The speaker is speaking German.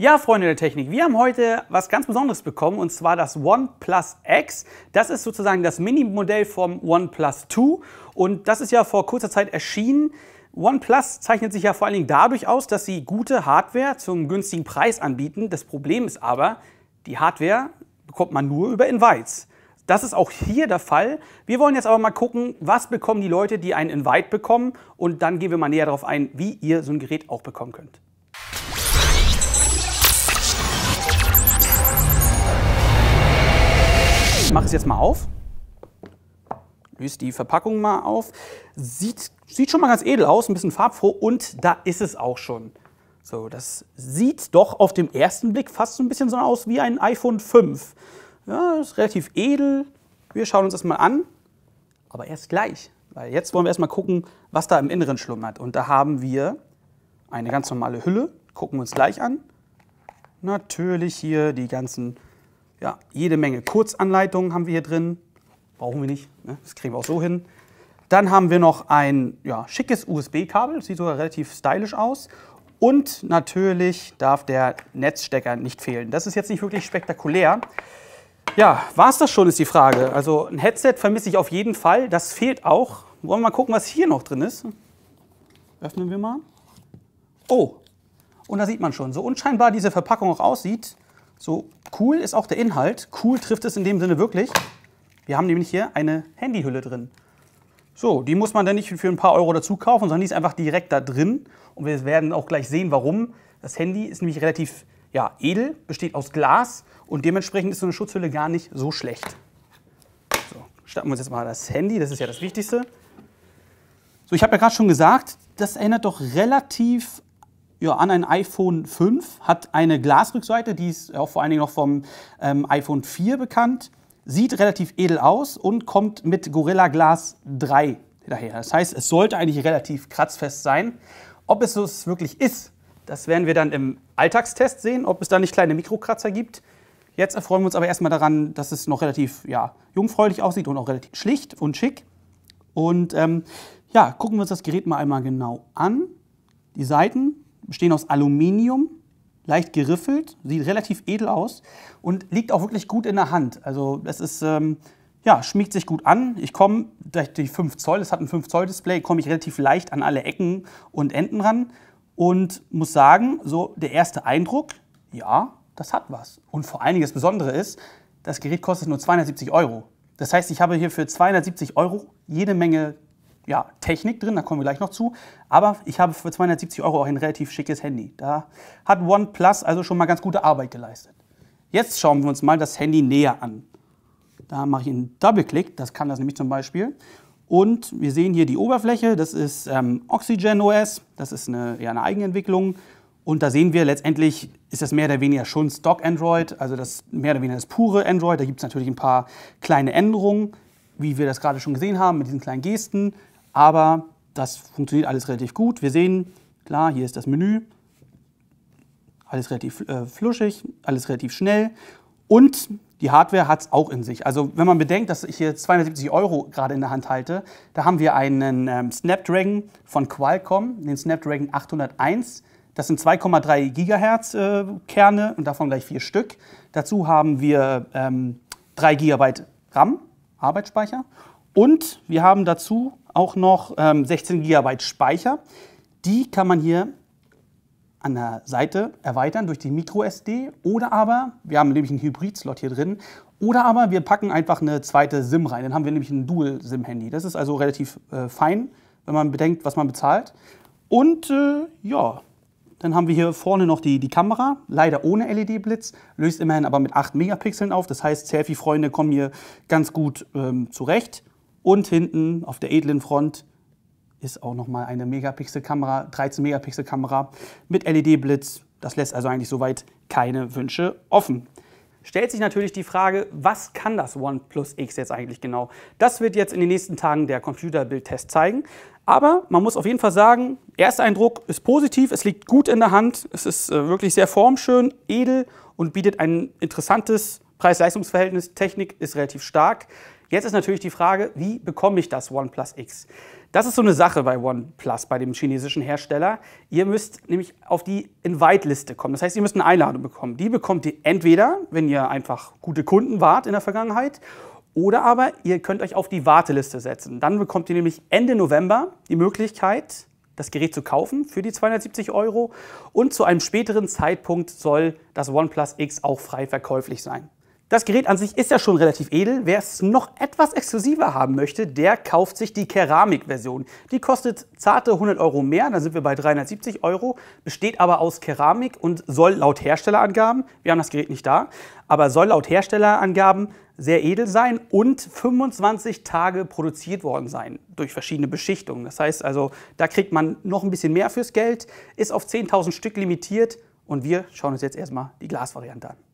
Ja, Freunde der Technik, wir haben heute was ganz Besonderes bekommen und zwar das OnePlus X. Das ist sozusagen das Mini-Modell vom OnePlus 2 und das ist ja vor kurzer Zeit erschienen. OnePlus zeichnet sich ja vor allen Dingen dadurch aus, dass sie gute Hardware zum günstigen Preis anbieten. Das Problem ist aber, die Hardware bekommt man nur über Invites. Das ist auch hier der Fall. Wir wollen jetzt aber mal gucken, was bekommen die Leute, die einen Invite bekommen und dann gehen wir mal näher darauf ein, wie ihr so ein Gerät auch bekommen könnt. mache es jetzt mal auf. Löse die Verpackung mal auf. Sieht, sieht schon mal ganz edel aus, ein bisschen farbfroh und da ist es auch schon. So, das sieht doch auf dem ersten Blick fast so ein bisschen so aus wie ein iPhone 5. Ja, ist relativ edel. Wir schauen uns das mal an, aber erst gleich. Weil jetzt wollen wir erstmal gucken, was da im Inneren schlummert. Und da haben wir eine ganz normale Hülle. Gucken wir uns gleich an. Natürlich hier die ganzen ja, jede Menge Kurzanleitungen haben wir hier drin. Brauchen wir nicht, ne? das kriegen wir auch so hin. Dann haben wir noch ein ja, schickes USB-Kabel, sieht sogar relativ stylisch aus. Und natürlich darf der Netzstecker nicht fehlen. Das ist jetzt nicht wirklich spektakulär. Ja, war es das schon, ist die Frage. Also ein Headset vermisse ich auf jeden Fall. Das fehlt auch. Wollen wir mal gucken, was hier noch drin ist. Öffnen wir mal. Oh, und da sieht man schon, so unscheinbar diese Verpackung auch aussieht, so cool ist auch der Inhalt. Cool trifft es in dem Sinne wirklich. Wir haben nämlich hier eine Handyhülle drin. So, die muss man dann nicht für ein paar Euro dazu kaufen, sondern die ist einfach direkt da drin. Und wir werden auch gleich sehen, warum. Das Handy ist nämlich relativ ja, edel, besteht aus Glas und dementsprechend ist so eine Schutzhülle gar nicht so schlecht. So, starten wir uns jetzt mal das Handy, das ist ja das Wichtigste. So, ich habe ja gerade schon gesagt, das erinnert doch relativ ja, an ein iPhone 5, hat eine Glasrückseite, die ist auch vor allen Dingen noch vom ähm, iPhone 4 bekannt, sieht relativ edel aus und kommt mit Gorilla Glas 3 daher. Das heißt, es sollte eigentlich relativ kratzfest sein. Ob es so wirklich ist, das werden wir dann im Alltagstest sehen, ob es da nicht kleine Mikrokratzer gibt. Jetzt erfreuen wir uns aber erstmal daran, dass es noch relativ ja, jungfräulich aussieht und auch relativ schlicht und schick. Und ähm, ja, gucken wir uns das Gerät mal einmal genau an. Die Seiten bestehen aus Aluminium, leicht geriffelt, sieht relativ edel aus und liegt auch wirklich gut in der Hand. Also das ist, ähm, ja, schmiegt sich gut an. Ich komme durch die 5 Zoll, es hat ein 5 Zoll Display, komme ich relativ leicht an alle Ecken und Enden ran und muss sagen, so der erste Eindruck, ja, das hat was. Und vor allen Dingen das Besondere ist, das Gerät kostet nur 270 Euro. Das heißt, ich habe hier für 270 Euro jede Menge ja, Technik drin, da kommen wir gleich noch zu. Aber ich habe für 270 Euro auch ein relativ schickes Handy. Da hat OnePlus also schon mal ganz gute Arbeit geleistet. Jetzt schauen wir uns mal das Handy näher an. Da mache ich einen Double-Click, das kann das nämlich zum Beispiel. Und wir sehen hier die Oberfläche, das ist ähm, Oxygen OS, das ist eine, ja, eine Eigenentwicklung. Und da sehen wir letztendlich, ist das mehr oder weniger schon Stock Android, also das mehr oder weniger das pure Android. Da gibt es natürlich ein paar kleine Änderungen, wie wir das gerade schon gesehen haben, mit diesen kleinen Gesten aber das funktioniert alles relativ gut. Wir sehen, klar, hier ist das Menü, alles relativ äh, fluschig, alles relativ schnell und die Hardware hat es auch in sich. Also wenn man bedenkt, dass ich hier 270 Euro gerade in der Hand halte, da haben wir einen ähm, Snapdragon von Qualcomm, den Snapdragon 801. Das sind 2,3 Gigahertz äh, Kerne und davon gleich vier Stück. Dazu haben wir ähm, 3 GB RAM, Arbeitsspeicher und wir haben dazu auch noch ähm, 16 GB Speicher. Die kann man hier an der Seite erweitern durch die MicroSD oder aber, wir haben nämlich einen Hybrid-Slot hier drin, oder aber wir packen einfach eine zweite SIM rein. Dann haben wir nämlich ein Dual-SIM-Handy. Das ist also relativ äh, fein, wenn man bedenkt, was man bezahlt. Und äh, ja, dann haben wir hier vorne noch die, die Kamera, leider ohne LED-Blitz, löst immerhin aber mit 8 Megapixeln auf. Das heißt, Selfie-Freunde kommen hier ganz gut ähm, zurecht. Und hinten auf der edlen Front ist auch nochmal eine Megapixel-Kamera, 13-Megapixel-Kamera mit LED-Blitz. Das lässt also eigentlich soweit keine Wünsche offen. Stellt sich natürlich die Frage, was kann das OnePlus X jetzt eigentlich genau? Das wird jetzt in den nächsten Tagen der Computerbildtest zeigen. Aber man muss auf jeden Fall sagen, erster Eindruck ist positiv, es liegt gut in der Hand, es ist äh, wirklich sehr formschön, edel und bietet ein interessantes Preis-Leistungs-Verhältnis. Technik ist relativ stark. Jetzt ist natürlich die Frage, wie bekomme ich das OnePlus X? Das ist so eine Sache bei OnePlus, bei dem chinesischen Hersteller. Ihr müsst nämlich auf die Invite-Liste kommen. Das heißt, ihr müsst eine Einladung bekommen. Die bekommt ihr entweder, wenn ihr einfach gute Kunden wart in der Vergangenheit, oder aber ihr könnt euch auf die Warteliste setzen. Dann bekommt ihr nämlich Ende November die Möglichkeit, das Gerät zu kaufen für die 270 Euro. Und zu einem späteren Zeitpunkt soll das OnePlus X auch frei verkäuflich sein. Das Gerät an sich ist ja schon relativ edel. Wer es noch etwas exklusiver haben möchte, der kauft sich die Keramikversion. Die kostet zarte 100 Euro mehr, da sind wir bei 370 Euro, besteht aber aus Keramik und soll laut Herstellerangaben, wir haben das Gerät nicht da, aber soll laut Herstellerangaben sehr edel sein und 25 Tage produziert worden sein durch verschiedene Beschichtungen. Das heißt also, da kriegt man noch ein bisschen mehr fürs Geld, ist auf 10.000 Stück limitiert und wir schauen uns jetzt erstmal die Glasvariante an.